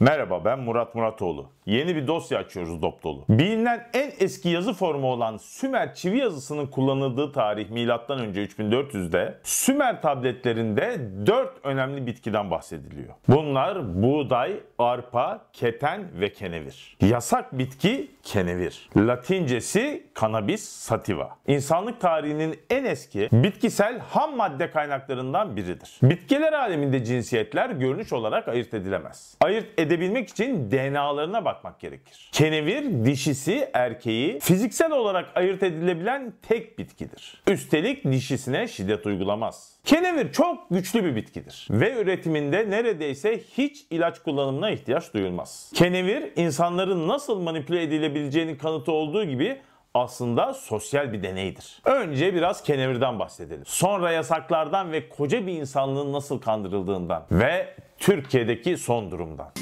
Merhaba ben Murat Muratoğlu. Yeni bir dosya açıyoruz Doptolu. Bilinen en eski yazı formu olan Sümer çivi yazısının kullanıldığı tarih milattan önce 3400'de Sümer tabletlerinde 4 önemli bitkiden bahsediliyor. Bunlar buğday, arpa, keten ve kenevir. Yasak bitki kenevir. Latincesi cannabis sativa. İnsanlık tarihinin en eski bitkisel ham madde kaynaklarından biridir. Bitkiler aleminde cinsiyetler görünüş olarak ayırt edilemez. Ayırt edebilmek için DNA'larına bakmak gerekir. Kenevir dişisi erkeği fiziksel olarak ayırt edilebilen tek bitkidir. Üstelik dişisine şiddet uygulamaz. Kenevir çok güçlü bir bitkidir ve üretiminde neredeyse hiç ilaç kullanımına ihtiyaç duyulmaz. Kenevir insanların nasıl manipüle edilebileceğinin kanıtı olduğu gibi aslında sosyal bir deneydir. Önce biraz kenevirden bahsedelim. Sonra yasaklardan ve koca bir insanlığın nasıl kandırıldığından ve Türkiye'deki son durumdan.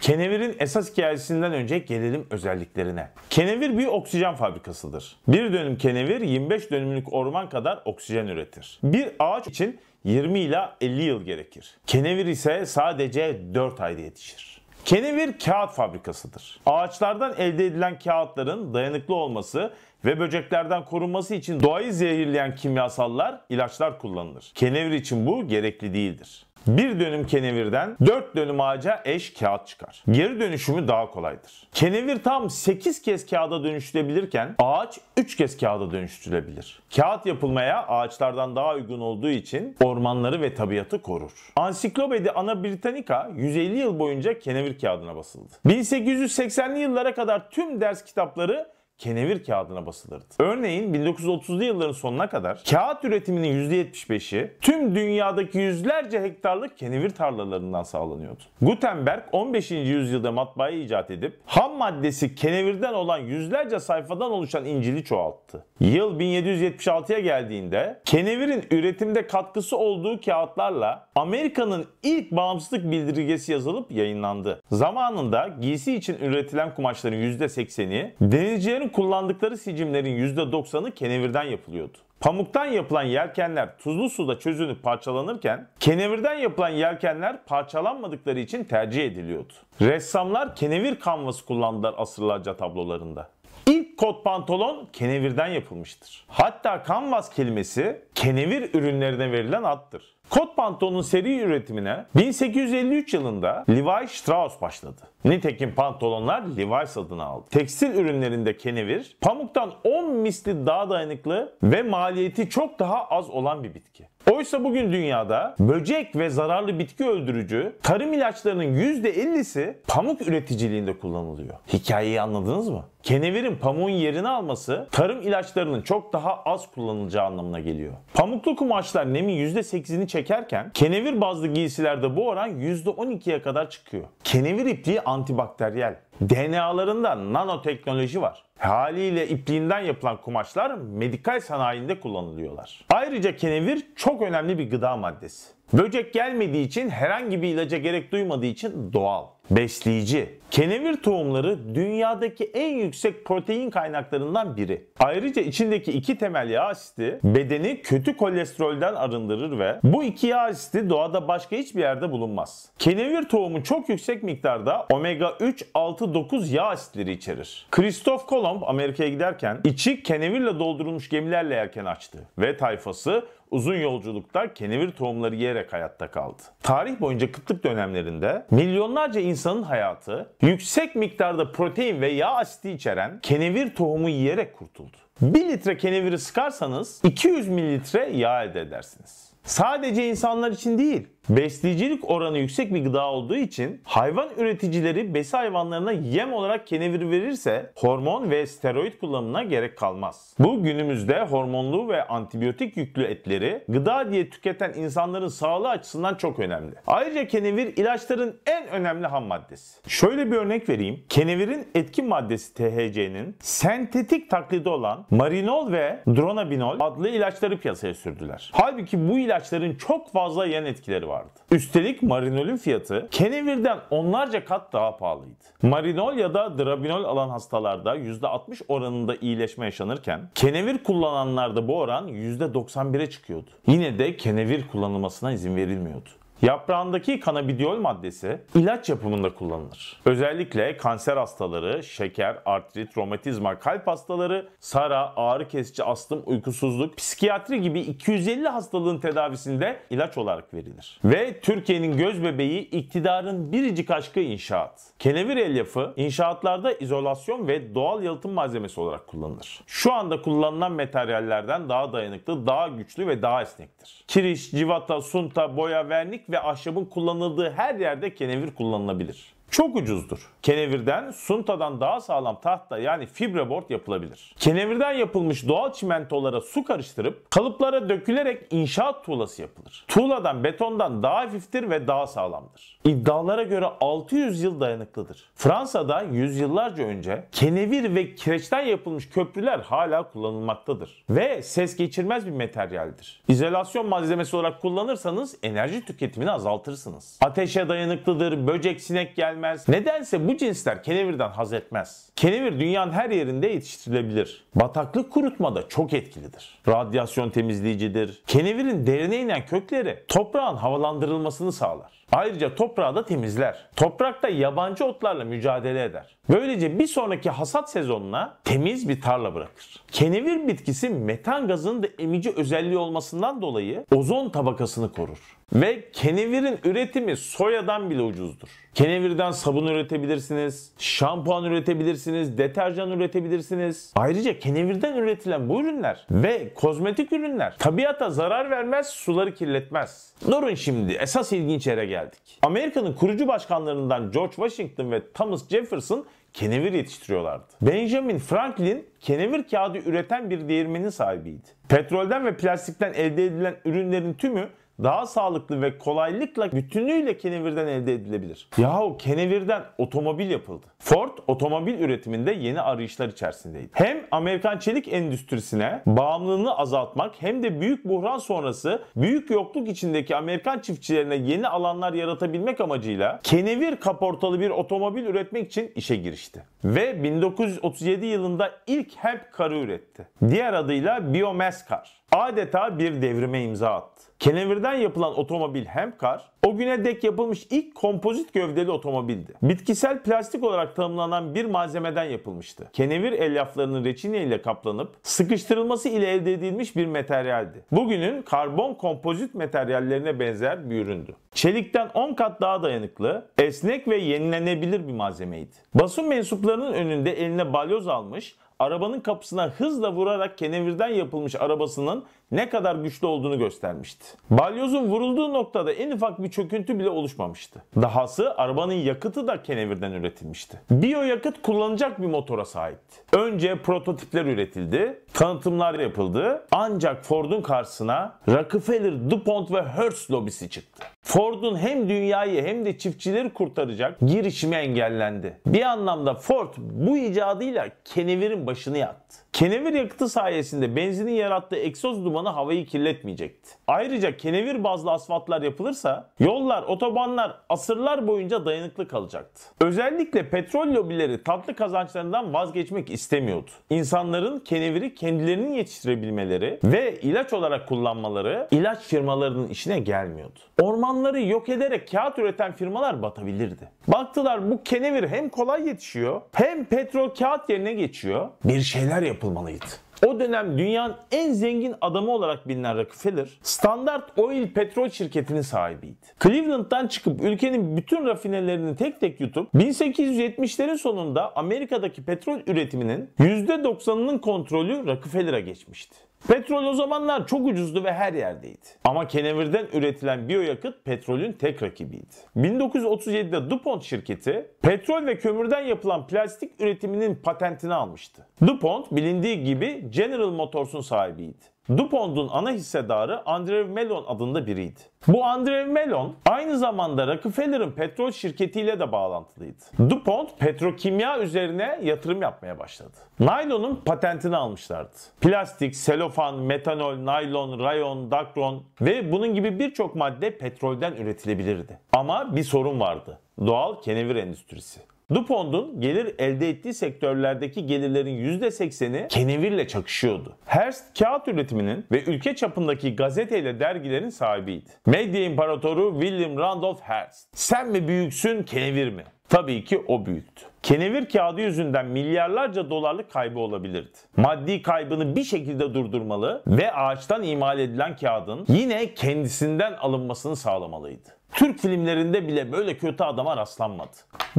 Kenevir'in esas hikayesinden önce gelelim özelliklerine. Kenevir bir oksijen fabrikasıdır. Bir dönüm kenevir 25 dönümlük orman kadar oksijen üretir. Bir ağaç için 20 ila 50 yıl gerekir. Kenevir ise sadece 4 ayda yetişir. Kenevir kağıt fabrikasıdır. Ağaçlardan elde edilen kağıtların dayanıklı olması ve böceklerden korunması için doğayı zehirleyen kimyasallar, ilaçlar kullanılır. Kenevir için bu gerekli değildir bir dönüm kenevirden 4 dönüm ağaca eş kağıt çıkar. Geri dönüşümü daha kolaydır. Kenevir tam 8 kez kağıda dönüştürebilirken ağaç 3 kez kağıda dönüştürülebilir. Kağıt yapılmaya ağaçlardan daha uygun olduğu için ormanları ve tabiatı korur. Ansiklopedi Ana Britannica 150 yıl boyunca kenevir kağıdına basıldı. 1880'li yıllara kadar tüm ders kitapları kenevir kağıdına basılırdı. Örneğin 1930'lu yılların sonuna kadar kağıt üretiminin %75'i tüm dünyadaki yüzlerce hektarlık kenevir tarlalarından sağlanıyordu. Gutenberg 15. yüzyılda matbaayı icat edip ham maddesi kenevirden olan yüzlerce sayfadan oluşan İncil'i çoğalttı. Yıl 1776'ya geldiğinde kenevirin üretimde katkısı olduğu kağıtlarla Amerika'nın ilk bağımsızlık bildirgesi yazılıp yayınlandı. Zamanında giysi için üretilen kumaşların %80'i denizcilerin Onların kullandıkları sicimlerin %90'ı kenevirden yapılıyordu. Pamuktan yapılan yelkenler tuzlu suda çözünüp parçalanırken kenevirden yapılan yelkenler parçalanmadıkları için tercih ediliyordu. Ressamlar kenevir kanvası kullandılar asırlarca tablolarında. İlk kot pantolon kenevirden yapılmıştır. Hatta kanvas kelimesi kenevir ürünlerine verilen addır. Kot pantolonun seri üretimine 1853 yılında Levi Strauss başladı. Nitekim pantolonlar Levi's adını aldı. Tekstil ürünlerinde kenevir, pamuktan 10 misli daha dayanıklı ve maliyeti çok daha az olan bir bitki. Oysa bugün dünyada böcek ve zararlı bitki öldürücü tarım ilaçlarının %50'si pamuk üreticiliğinde kullanılıyor. Hikayeyi anladınız mı? Kenevirin pamuğun yerini alması tarım ilaçlarının çok daha az kullanılacağı anlamına geliyor. Pamuklu kumaşlar nemin %8'ini çekerken kenevir bazlı giysilerde bu oran %12'ye kadar çıkıyor. Kenevir ipliği antibakteriyel. DNA'larında nanoteknoloji var. Haliyle ipliğinden yapılan kumaşlar medikal sanayinde kullanılıyorlar. Ayrıca kenevir çok önemli bir gıda maddesi. Böcek gelmediği için herhangi bir ilaca gerek duymadığı için doğal. Besleyici. Kenevir tohumları dünyadaki en yüksek protein kaynaklarından biri. Ayrıca içindeki iki temel yağ asidi bedeni kötü kolesterolden arındırır ve bu iki yağ asidi doğada başka hiçbir yerde bulunmaz. Kenevir tohumu çok yüksek miktarda omega 3, 6, 9 yağ asitleri içerir. Christoph Kolomb Amerika'ya giderken içi kenevirle doldurulmuş gemilerle yelken açtı ve tayfası uzun yolculukta kenevir tohumları yiyerek hayatta kaldı. Tarih boyunca kıtlık dönemlerinde milyonlarca insanın hayatı yüksek miktarda protein ve yağ asidi içeren kenevir tohumu yiyerek kurtuldu. 1 litre keneviri sıkarsanız 200 mililitre yağ elde edersiniz. Sadece insanlar için değil, Besleyicilik oranı yüksek bir gıda olduğu için hayvan üreticileri besi hayvanlarına yem olarak kenevir verirse hormon ve steroid kullanımına gerek kalmaz. Bu günümüzde hormonlu ve antibiyotik yüklü etleri gıda diye tüketen insanların sağlığı açısından çok önemli. Ayrıca kenevir ilaçların en önemli ham maddesi. Şöyle bir örnek vereyim. Kenevirin etkin maddesi THC'nin sentetik taklidi olan marinol ve dronabinol adlı ilaçları piyasaya sürdüler. Halbuki bu ilaçların çok fazla yan etkileri var vardı. Üstelik marinolün fiyatı kenevirden onlarca kat daha pahalıydı. Marinol ya da drabinol alan hastalarda %60 oranında iyileşme yaşanırken kenevir kullananlarda bu oran %91'e çıkıyordu. Yine de kenevir kullanılmasına izin verilmiyordu. Yaprağındaki kanabidiol maddesi ilaç yapımında kullanılır. Özellikle kanser hastaları, şeker, artrit, romatizma, kalp hastaları, sara, ağrı kesici, astım, uykusuzluk, psikiyatri gibi 250 hastalığın tedavisinde ilaç olarak verilir. Ve Türkiye'nin göz bebeği iktidarın biricik aşkı inşaat. Kenevir elyafı inşaatlarda izolasyon ve doğal yalıtım malzemesi olarak kullanılır. Şu anda kullanılan materyallerden daha dayanıklı, daha güçlü ve daha esnektir. Kiriş, civata, sunta, boya, vernik ve ve ahşabın kullanıldığı her yerde kenevir kullanılabilir çok ucuzdur. Kenevirden, suntadan daha sağlam tahta yani fibreboard yapılabilir. Kenevirden yapılmış doğal çimentolara su karıştırıp kalıplara dökülerek inşaat tuğlası yapılır. Tuğladan, betondan daha hafiftir ve daha sağlamdır. İddialara göre 600 yıl dayanıklıdır. Fransa'da yüzyıllarca önce kenevir ve kireçten yapılmış köprüler hala kullanılmaktadır. Ve ses geçirmez bir materyaldir. İzolasyon malzemesi olarak kullanırsanız enerji tüketimini azaltırsınız. Ateşe dayanıklıdır, böcek, sinek gel gelmez. Nedense bu cinsler kenevirden haz etmez. Kenevir dünyanın her yerinde yetiştirilebilir. Bataklık kurutmada çok etkilidir. Radyasyon temizleyicidir. Kenevirin derine inen kökleri toprağın havalandırılmasını sağlar. Ayrıca toprağı da temizler. Toprakta yabancı otlarla mücadele eder. Böylece bir sonraki hasat sezonuna temiz bir tarla bırakır. Kenevir bitkisi metan gazının da emici özelliği olmasından dolayı ozon tabakasını korur. Ve kenevirin üretimi soyadan bile ucuzdur. Kenevirden sabun üretebilirsiniz, şampuan üretebilirsiniz, deterjan üretebilirsiniz. Ayrıca kenevirden üretilen bu ürünler ve kozmetik ürünler tabiata zarar vermez, suları kirletmez. Durun şimdi esas ilginç yere geldik. Amerika'nın kurucu başkanlarından George Washington ve Thomas Jefferson kenevir yetiştiriyorlardı. Benjamin Franklin kenevir kağıdı üreten bir değirmenin sahibiydi. Petrolden ve plastikten elde edilen ürünlerin tümü daha sağlıklı ve kolaylıkla bütünüyle kenevirden elde edilebilir. Yahu kenevirden otomobil yapıldı. Ford otomobil üretiminde yeni arayışlar içerisindeydi. Hem Amerikan çelik endüstrisine bağımlılığını azaltmak hem de büyük buhran sonrası büyük yokluk içindeki Amerikan çiftçilerine yeni alanlar yaratabilmek amacıyla kenevir kaportalı bir otomobil üretmek için işe girişti. Ve 1937 yılında ilk hemp karı üretti. Diğer adıyla Biomass Car adeta bir devrime imza attı. Kenevirden yapılan otomobil hem kar, o güne dek yapılmış ilk kompozit gövdeli otomobildi. Bitkisel plastik olarak tanımlanan bir malzemeden yapılmıştı. Kenevir elyaflarının reçine ile kaplanıp sıkıştırılması ile elde edilmiş bir materyaldi. Bugünün karbon kompozit materyallerine benzer bir üründü. Çelikten 10 kat daha dayanıklı, esnek ve yenilenebilir bir malzemeydi. Basın mensuplarının önünde eline balyoz almış, arabanın kapısına hızla vurarak kenevirden yapılmış arabasının ne kadar güçlü olduğunu göstermişti. Balyozun vurulduğu noktada en ufak bir çöküntü bile oluşmamıştı. Dahası arabanın yakıtı da kenevirden üretilmişti. Biyo yakıt kullanacak bir motora sahipti. Önce prototipler üretildi, tanıtımlar yapıldı ancak Ford'un karşısına Rockefeller, DuPont ve Hertz lobisi çıktı. Ford'un hem dünyayı hem de çiftçileri kurtaracak girişimi engellendi. Bir anlamda Ford bu icadıyla kenevirin başını yattı. Kenevir yakıtı sayesinde benzinin yarattığı egzoz dumanı havayı kirletmeyecekti. Ayrıca kenevir bazlı asfaltlar yapılırsa yollar, otobanlar asırlar boyunca dayanıklı kalacaktı. Özellikle petrol lobileri tatlı kazançlarından vazgeçmek istemiyordu. İnsanların keneviri kendilerinin yetiştirebilmeleri ve ilaç olarak kullanmaları ilaç firmalarının işine gelmiyordu. Ormanları yok ederek kağıt üreten firmalar batabilirdi. Baktılar bu kenevir hem kolay yetişiyor hem petrol kağıt yerine geçiyor. Bir şeyler yapıyor yapılmalıydı. O dönem dünyanın en zengin adamı olarak bilinen Rockefeller, Standard Oil petrol şirketinin sahibiydi. Cleveland'dan çıkıp ülkenin bütün rafinelerini tek tek yutup 1870'lerin sonunda Amerika'daki petrol üretiminin %90'ının kontrolü Rockefeller'a geçmişti. Petrol o zamanlar çok ucuzdu ve her yerdeydi. Ama kenevirden üretilen biyoyakıt petrolün tek rakibiydi. 1937'de DuPont şirketi petrol ve kömürden yapılan plastik üretiminin patentini almıştı. DuPont bilindiği gibi General Motors'un sahibiydi. DuPont'un ana hissedarı Andrew Mellon adında biriydi. Bu Andrew Mellon aynı zamanda Rockefeller'ın petrol şirketiyle de bağlantılıydı. DuPont petrokimya üzerine yatırım yapmaya başladı. Naylon'un patentini almışlardı. Plastik, selofan, metanol, naylon, rayon, dakron ve bunun gibi birçok madde petrolden üretilebilirdi. Ama bir sorun vardı. Doğal kenevir endüstrisi. DuPont'un gelir elde ettiği sektörlerdeki gelirlerin %80'i kenevirle çakışıyordu. Hearst kağıt üretiminin ve ülke çapındaki gazeteyle dergilerin sahibiydi. Medya imparatoru William Randolph Hearst. Sen mi büyüksün kenevir mi? Tabii ki o büyüktü. Kenevir kağıdı yüzünden milyarlarca dolarlık kaybı olabilirdi. Maddi kaybını bir şekilde durdurmalı ve ağaçtan imal edilen kağıdın yine kendisinden alınmasını sağlamalıydı. Türk filmlerinde bile böyle kötü adama rastlanmadı.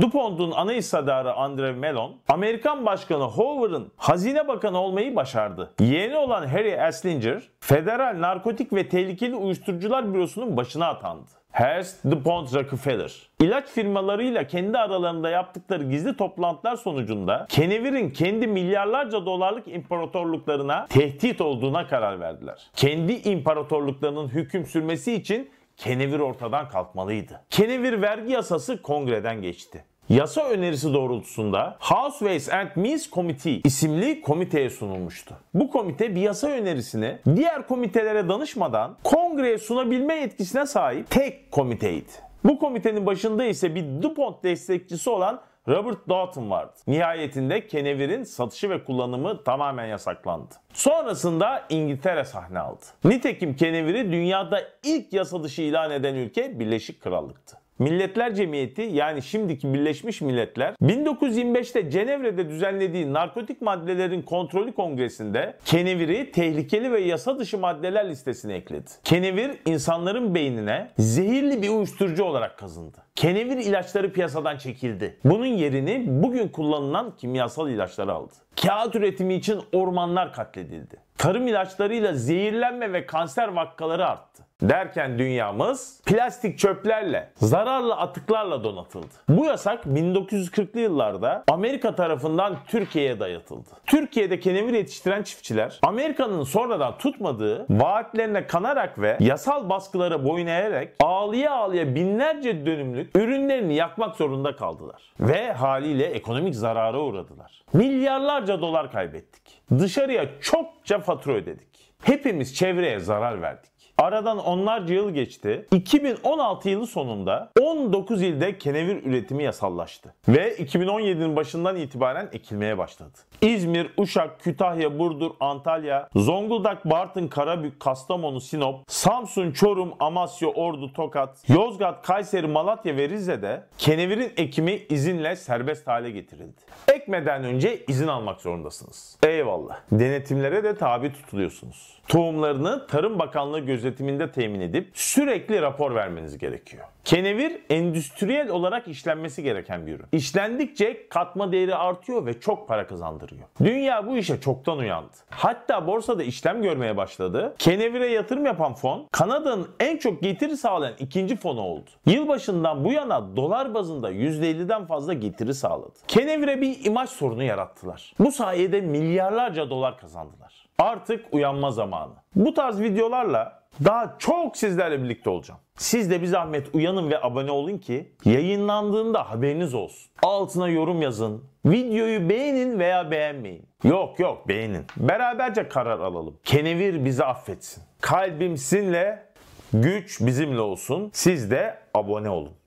DuPont'un ana hissedarı Andrew Mellon, Amerikan Başkanı Hoover'ın Hazine Bakanı olmayı başardı. Yeğeni olan Harry Aslinger, Federal Narkotik ve Tehlikeli Uyuşturucular Bürosu'nun başına atandı. Hearst, DuPont, Rockefeller. İlaç firmalarıyla kendi aralarında yaptıkları gizli toplantılar sonucunda Kenevir'in kendi milyarlarca dolarlık imparatorluklarına tehdit olduğuna karar verdiler. Kendi imparatorluklarının hüküm sürmesi için kenevir ortadan kalkmalıydı. Kenevir vergi yasası kongreden geçti. Yasa önerisi doğrultusunda House Ways and Means Committee isimli komiteye sunulmuştu. Bu komite bir yasa önerisini diğer komitelere danışmadan kongreye sunabilme yetkisine sahip tek komiteydi. Bu komitenin başında ise bir DuPont destekçisi olan Robert Dalton vardı. Nihayetinde kenevirin satışı ve kullanımı tamamen yasaklandı. Sonrasında İngiltere sahne aldı. Nitekim keneviri dünyada ilk yasa dışı ilan eden ülke Birleşik Krallık'tı. Milletler Cemiyeti yani şimdiki Birleşmiş Milletler 1925'te Cenevre'de düzenlediği narkotik maddelerin kontrolü kongresinde keneviri tehlikeli ve yasa dışı maddeler listesine ekledi. Kenevir insanların beynine zehirli bir uyuşturucu olarak kazındı. Kenevir ilaçları piyasadan çekildi. Bunun yerini bugün kullanılan kimyasal ilaçlar aldı. Kağıt üretimi için ormanlar katledildi. Tarım ilaçlarıyla zehirlenme ve kanser vakaları arttı. Derken dünyamız plastik çöplerle, zararlı atıklarla donatıldı. Bu yasak 1940'lı yıllarda Amerika tarafından Türkiye'ye dayatıldı. Türkiye'de kenevir yetiştiren çiftçiler Amerika'nın sonradan tutmadığı vaatlerine kanarak ve yasal baskılara boyun eğerek ağlıya ağlıya binlerce dönümlük ürünlerini yakmak zorunda kaldılar. Ve haliyle ekonomik zarara uğradılar. Milyarlarca dolar kaybettik. Dışarıya çokça fatura ödedik. Hepimiz çevreye zarar verdik. Aradan onlarca yıl geçti. 2016 yılı sonunda 19 ilde kenevir üretimi yasallaştı. Ve 2017'nin başından itibaren ekilmeye başladı. İzmir, Uşak, Kütahya, Burdur, Antalya, Zonguldak, Bartın, Karabük, Kastamonu, Sinop, Samsun, Çorum, Amasya, Ordu, Tokat, Yozgat, Kayseri, Malatya ve Rize'de kenevirin ekimi izinle serbest hale getirildi. Ekmeden önce izin almak zorundasınız. Eyvallah. Denetimlere de tabi tutuluyorsunuz. Tohumlarını Tarım Bakanlığı gözü gözetiminde temin edip sürekli rapor vermeniz gerekiyor. Kenevir endüstriyel olarak işlenmesi gereken bir ürün. İşlendikçe katma değeri artıyor ve çok para kazandırıyor. Dünya bu işe çoktan uyandı. Hatta borsada işlem görmeye başladı. Kenevire yatırım yapan fon Kanada'nın en çok getiri sağlayan ikinci fonu oldu. Yılbaşından bu yana dolar bazında %50'den fazla getiri sağladı. Kenevire bir imaj sorunu yarattılar. Bu sayede milyarlarca dolar kazandılar. Artık uyanma zamanı. Bu tarz videolarla daha çok sizlerle birlikte olacağım. Siz de bir zahmet uyanın ve abone olun ki yayınlandığında haberiniz olsun. Altına yorum yazın. Videoyu beğenin veya beğenmeyin. Yok yok beğenin. Beraberce karar alalım. Kenevir bizi affetsin. Kalbim sizinle, güç bizimle olsun. Siz de abone olun.